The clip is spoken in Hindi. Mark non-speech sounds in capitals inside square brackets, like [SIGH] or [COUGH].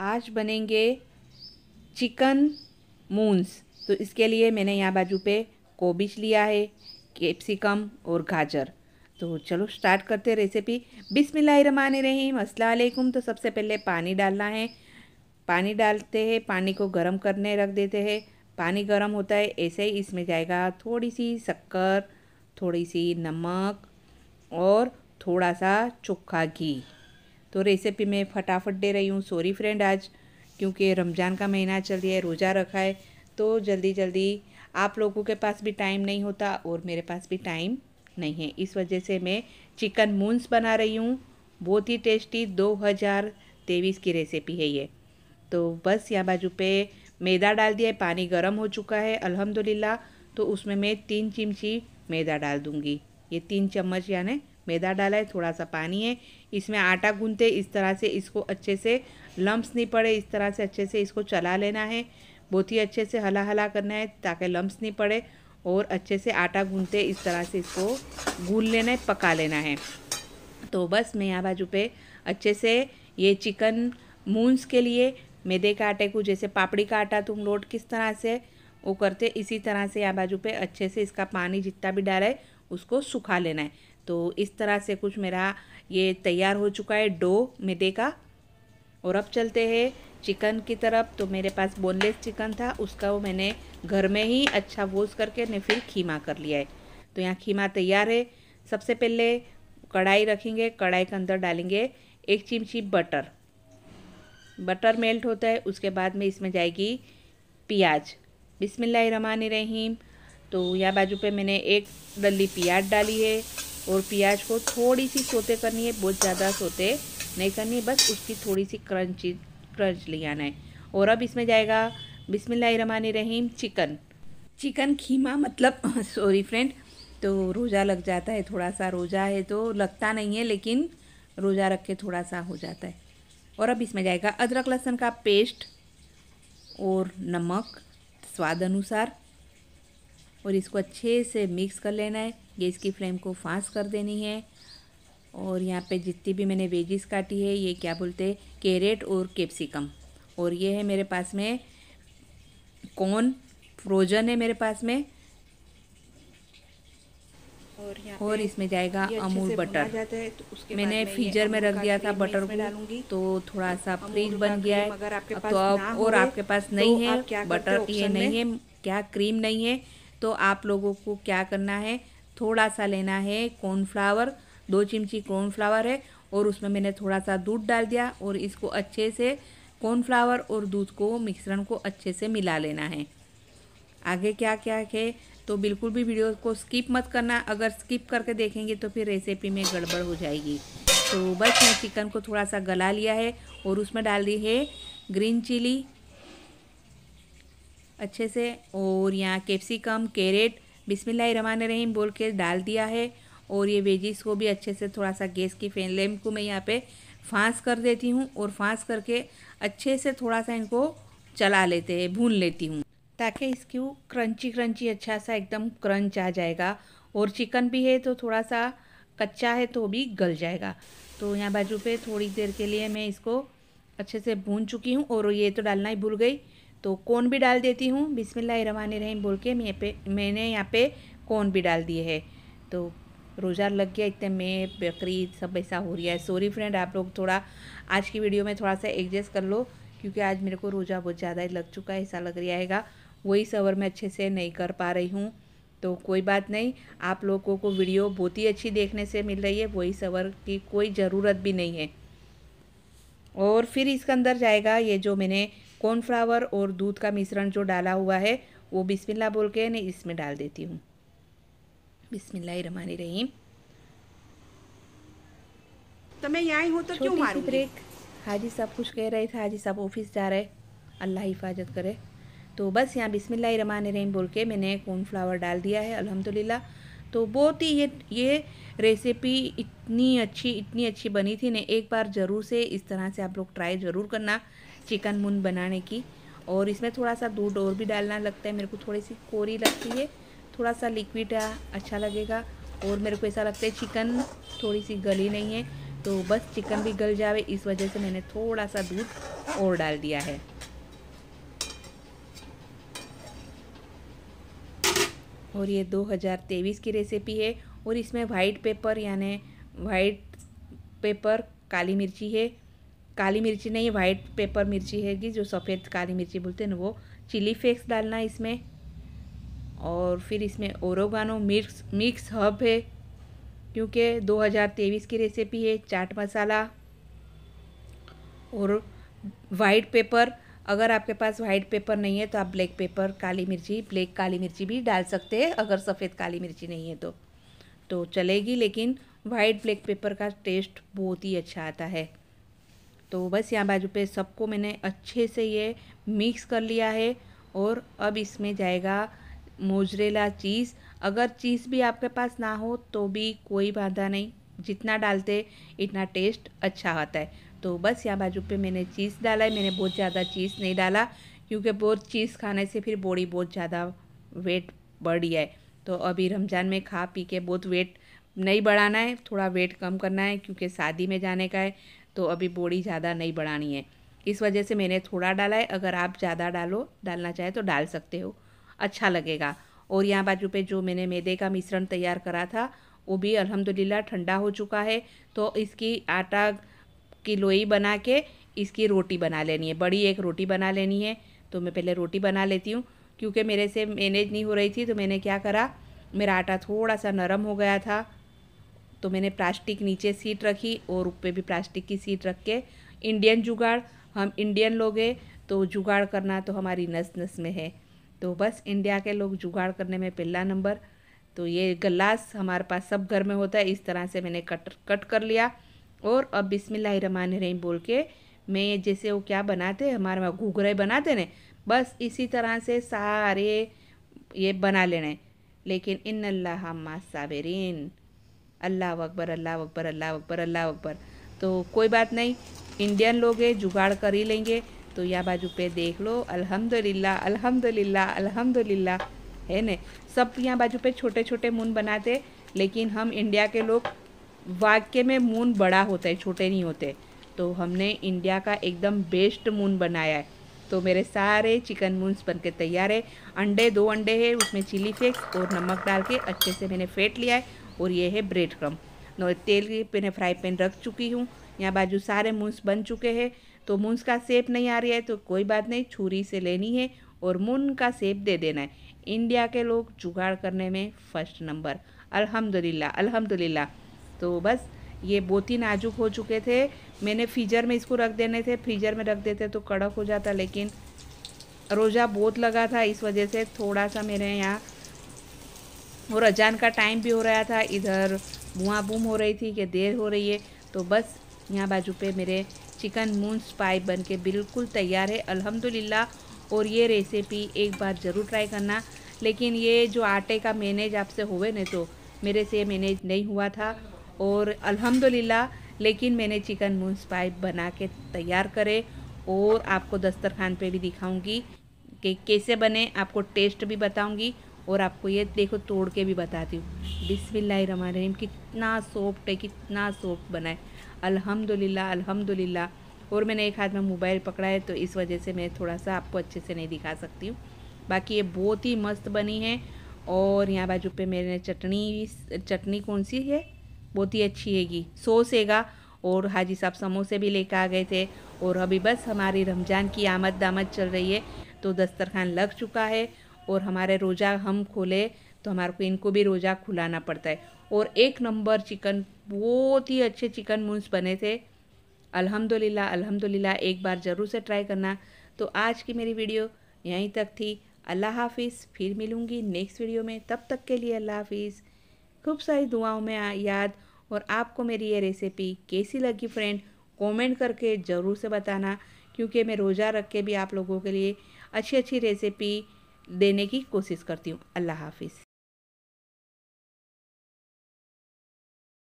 आज बनेंगे चिकन मूंस तो इसके लिए मैंने यहाँ बाजू पे कोबिज लिया है कैप्सिकम और गाजर तो चलो स्टार्ट करते रेसिपी बिसमिल्लामान रहीम असलकुम तो सबसे पहले पानी डालना है पानी डालते हैं पानी को गर्म करने रख देते हैं पानी गर्म होता है ऐसे ही इसमें जाएगा थोड़ी सी शक्कर थोड़ी सी नमक और थोड़ा सा चोखा घी तो रेसिपी मैं फटाफट दे रही हूँ सॉरी फ्रेंड आज क्योंकि रमज़ान का महीना चल रहा है रोज़ा रखा है तो जल्दी जल्दी आप लोगों के पास भी टाइम नहीं होता और मेरे पास भी टाइम नहीं है इस वजह से मैं चिकन मून्स बना रही हूँ बहुत ही टेस्टी दो हज़ार तेईस की रेसिपी है ये तो बस यहाँ बाजू पे मैदा डाल दिया है पानी गर्म हो चुका है अल्हम्दुलिल्लाह तो उसमें मैं तीन चिमची मैदा डाल दूँगी ये तीन चम्मच यानी मैदा डाला है थोड़ा सा पानी है इसमें आटा गूंथते इस तरह से इसको अच्छे से लम्ब्स नहीं पड़े इस तरह से अच्छे से इसको चला लेना है बहुत ही अच्छे से हला हला करना है ताकि लम्ब्स नहीं पड़े और अच्छे से आटा गूंथते इस तरह से इसको गून लेना है पका लेना है तो बस मैं यहाँ बाजू पे अच्छे से ये चिकन मूंस के लिए मैदे के आटे को जैसे पापड़ी का आटा तुम लोट किस तरह से वो करते इसी तरह से यहाँ बाजू पे अच्छे से इसका पानी जितना भी डाला है उसको सुखा लेना है तो इस तरह से कुछ मेरा ये तैयार हो चुका है डो मैदे का और अब चलते हैं चिकन की तरफ तो मेरे पास बोनलेस चिकन था उसका वो मैंने घर में ही अच्छा वॉश करके ने फिर खीमा कर लिया है तो यहाँ खीमा तैयार है सबसे पहले कढ़ाई रखेंगे कढ़ाई के अंदर डालेंगे एक चिमची बटर बटर मेल्ट होता है उसके बाद में इसमें जाएगी प्याज बिसमिल्ल रहीम तो यहाँ बाजू पे मैंने एक डली प्याज डाली है और प्याज को थोड़ी सी सोते करनी है बहुत ज़्यादा सोते नहीं करनी है बस उसकी थोड़ी सी क्रंची क्रंच ले आना है और अब इसमें जाएगा बिसमिल्ल रहीम चिकन चिकन खीमा मतलब सॉरी [LAUGHS] फ्रेंड तो रोज़ा लग जाता है थोड़ा सा रोज़ा है तो लगता नहीं है लेकिन रोज़ा रख के थोड़ा सा हो जाता है और अब इसमें जाएगा अदरक लहसुन का पेस्ट और नमक स्वाद अनुसार और इसको अच्छे से मिक्स कर लेना है गैस की फ्लेम को फास्ट कर देनी है और यहाँ पे जितनी भी मैंने वेजिस काटी है ये क्या बोलते हैं कैरेट और कैप्सिकम और ये है मेरे पास में कॉर्न फ्रोजन है मेरे पास में और, और इसमें जाएगा अमूल बटर जाता है तो उसके मैंने फ्रीजर में रख दिया था बटर को तो थोड़ा सा फ्रीज बन गया है तो आप और आपके पास तो नहीं है बटर ये नहीं है क्या क्रीम नहीं है तो आप लोगों को क्या करना है थोड़ा सा लेना है कॉर्नफ्लावर दो चिमची कॉर्नफ्लावर है और उसमें मैंने थोड़ा सा दूध डाल दिया और इसको अच्छे से कॉर्नफ्लावर और दूध को मिश्रण को अच्छे से मिला लेना है आगे क्या क्या है तो बिल्कुल भी वीडियो को स्किप मत करना अगर स्किप करके देखेंगे तो फिर रेसिपी में गड़बड़ हो जाएगी तो बस मैं चिकन को थोड़ा सा गला लिया है और उसमें डाल दी है ग्रीन चिली अच्छे से और यहाँ कैप्सिकम कैरेट बिस्मिल्लाह रहीम बोल के डाल दिया है और ये वेजिस को भी अच्छे से थोड़ा सा गैस की फैन लेम को मैं यहाँ पे फांस कर देती हूँ और फांस करके अच्छे से थोड़ा सा इनको चला लेते हैं भून लेती हूँ ताकि इसकी क्रंची क्रंची अच्छा सा एकदम क्रंच आ जाएगा और चिकन भी है तो थोड़ा सा कच्चा है तो भी गल जाएगा तो यहाँ बाजू पे थोड़ी देर के लिए मैं इसको अच्छे से भून चुकी हूँ और ये तो डालना ही भूल गई तो कौन भी डाल देती हूँ बिसमिल्लामान रवान रहीम बोल के मैं पे मैंने यहाँ पे कौन भी डाल दिए है तो रोज़ा लग गया इतने में बकरी सब ऐसा हो रहा है सॉरी फ्रेंड आप लोग थोड़ा आज की वीडियो में थोड़ा सा एडजस्ट कर लो क्योंकि आज मेरे को रोज़ा बहुत ज़्यादा ही लग चुका है ऐसा लग रहा है वही सवर मैं अच्छे से नहीं कर पा रही हूँ तो कोई बात नहीं आप लोगों को वीडियो बहुत ही अच्छी देखने से मिल रही है वही सवर की कोई ज़रूरत भी नहीं है और फिर इसके अंदर जाएगा ये जो मैंने कॉर्नफ्लावर और दूध का मिश्रण जो डाला हुआ है वो बिस्मिल्ला बोल के ने इसमें डाल देती हूँ बिस्मिल्ला रहमान रही तो मैं यहाँ हूँ तो क्यों ब्रेक हाजी साहब कुछ कह रहे थे हाजी साहब ऑफिस जा रहे अल्लाह हिफाजत करे तो बस यहाँ बिस्मिल्लाह रमान रहीम बोल के मैंने कॉर्नफ्लावर डाल दिया है अल्हम्दुलिल्लाह तो बहुत ही ये ये रेसिपी इतनी अच्छी इतनी अच्छी बनी थी ने एक बार ज़रूर से इस तरह से आप लोग ट्राई ज़रूर करना चिकन मुन बनाने की और इसमें थोड़ा सा दूध और भी डालना लगता है मेरे को थोड़ी सी कोरी लगती है थोड़ा सा लिक्विड अच्छा लगेगा और मेरे को ऐसा लगता है चिकन थोड़ी सी गली नहीं है तो बस चिकन भी गल जावे इस वजह से मैंने थोड़ा सा दूध और डाल दिया है और ये 2023 की रेसिपी है और इसमें वाइट पेपर यानी वाइट पेपर काली मिर्ची है काली मिर्ची नहीं वाइट पेपर मिर्ची हैगी जो सफ़ेद काली मिर्ची बोलते हैं ना वो चिली फ्लेक्स डालना है इसमें और फिर इसमें ओरोगानो मिक्स मिक्स हब है क्योंकि 2023 की रेसिपी है चाट मसाला और वाइट पेपर अगर आपके पास वाइट पेपर नहीं है तो आप ब्लैक पेपर काली मिर्ची ब्लैक काली मिर्ची भी डाल सकते हैं अगर सफ़ेद काली मिर्ची नहीं है तो तो चलेगी लेकिन वाइट ब्लैक पेपर का टेस्ट बहुत ही अच्छा आता है तो बस यहाँ बाजू पे सबको मैंने अच्छे से ये मिक्स कर लिया है और अब इसमें जाएगा मोजरेला चीज़ अगर चीज़ भी आपके पास ना हो तो भी कोई बाधा नहीं जितना डालते इतना टेस्ट अच्छा आता है तो बस यहाँ बाजू पे मैंने चीज़ डाला है मैंने बहुत ज़्यादा चीज़ नहीं डाला क्योंकि बहुत चीज़ खाने से फिर बॉडी बहुत ज़्यादा वेट बढ़ गया है तो अभी रमज़ान में खा पी के बहुत वेट नहीं बढ़ाना है थोड़ा वेट कम करना है क्योंकि शादी में जाने का है तो अभी बोड़ी ज़्यादा नहीं बढ़ानी है इस वजह से मैंने थोड़ा डाला है अगर आप ज़्यादा डालो डालना चाहे तो डाल सकते हो अच्छा लगेगा और यहाँ बाजू पे जो मैंने मैदे का मिश्रण तैयार करा था वो भी अलहमदिल्ला ठंडा हो चुका है तो इसकी आटा की लोई बना के इसकी रोटी बना लेनी है बड़ी एक रोटी बना लेनी है तो मैं पहले रोटी बना लेती हूँ क्योंकि मेरे से मैनेज नहीं हो रही थी तो मैंने क्या करा मेरा आटा थोड़ा सा नरम हो गया था तो मैंने प्लास्टिक नीचे सीट रखी और ऊपर भी प्लास्टिक की सीट रख के इंडियन जुगाड़ हम इंडियन लोग हैं तो जुगाड़ करना तो हमारी नस नस में है तो बस इंडिया के लोग जुगाड़ करने में पहला नंबर तो ये गलास हमारे पास सब घर में होता है इस तरह से मैंने कट कट कर लिया और अब बिस्मिल्लाह रमान रहीम बोल के मैं जैसे वो क्या बनाते हमारे वहाँ घूघरे बनाते ना बस इसी तरह से सारे ये बना लेने लेकिन इन अल्लाह साबरीन अल्लाह अकबर अल्लाह अकबर अल्लाह अकबर अल्लाह अकबर तो कोई बात नहीं इंडियन लोग है जुगाड़ कर ही लेंगे तो यह बाजू पे देख लो अल्हम्दुलिल्लाह अल्हम्दुलिल्लाह अल्हम्दुलिल्लाह है न सब यहाँ बाजू पे छोटे छोटे मून बनाते लेकिन हम इंडिया के लोग वाक्य में मून बड़ा होता है छोटे नहीं होते तो हमने इंडिया का एकदम बेस्ट मून बनाया है तो मेरे सारे चिकन मून्स बन के तैयार है अंडे दो अंडे है उसमें चिली फ्लेक्स और नमक डाल के अच्छे से मैंने फेंट लिया है और ये है ब्रेड क्रम नो तेल मैंने फ्राई पैन रख चुकी हूँ यहाँ बाजू सारे मूंस बन चुके हैं तो मूंस का सेप नहीं आ रहा है तो कोई बात नहीं छुरी से लेनी है और मून का सेप दे देना है इंडिया के लोग जुगाड़ करने में फर्स्ट नंबर अल्हम्दुलिल्लाह अल्हम्दुलिल्लाह तो बस ये बहुत ही नाजुक हो चुके थे मैंने फ्रीजर में इसको रख देने थे फ्रीजर में रख देते तो कड़क हो जाता लेकिन रोज़ा बहुत लगा था इस वजह से थोड़ा सा मेरे यहाँ और अजान का टाइम भी हो रहा था इधर बुआ बूम हो रही थी कि देर हो रही है तो बस यहाँ बाजू पे मेरे चिकन मून स्पाई बन के बिल्कुल तैयार है अल्हम्दुलिल्लाह और ये रेसिपी एक बार ज़रूर ट्राई करना लेकिन ये जो आटे का मैनेज आपसे हुए नहीं तो मेरे से मैनेज नहीं हुआ था और अल्हम्दुलिल्लाह लेकिन मैंने चिकन मून स्पाई बना के तैयार करे और आपको दस्तरखान पे भी दिखाऊंगी कि कैसे बने आपको टेस्ट भी बताऊँगी और आपको ये देखो तोड़ के भी बताती हूँ बिसमीम कितना सॉफ्ट है कितना सॉफ्ट बना है अल्हम्दुलिल्लाह अल्हम्दुलिल्लाह और मैंने एक हाथ में मोबाइल पकड़ा है तो इस वजह से मैं थोड़ा सा आपको अच्छे से नहीं दिखा सकती हूँ बाकी ये बहुत ही मस्त बनी है और यहाँ बाजू पे मेरे चटनी चटनी कौन सी है बहुत ही अच्छी हैगी सॉस हैगा और हाजी साहब समोसे भी लेकर आ गए थे और अभी बस हमारी रमज़ान की आमद दामद चल रही है तो दस्तरखान लग चुका है और हमारे रोज़ा हम खोले तो हमारे को इनको भी रोज़ा खुलाना पड़ता है और एक नंबर चिकन बहुत ही अच्छे चिकन मूंस बने थे अल्हम्दुलिल्लाह अल्हम्दुलिल्लाह एक बार ज़रूर से ट्राई करना तो आज की मेरी वीडियो यहीं तक थी अल्लाह हाफिज़ फिर मिलूँगी नेक्स्ट वीडियो में तब तक के लिए अल्लाह हाफिज़ खूब सारी दुआओं में याद और आपको मेरी ये रेसिपी कैसी लगी फ्रेंड कमेंट करके ज़रूर से बताना क्योंकि मैं रोज़ा रख के भी आप लोगों के लिए अच्छी अच्छी रेसिपी देने की कोशिश करती हूँ अल्लाह हाफिज़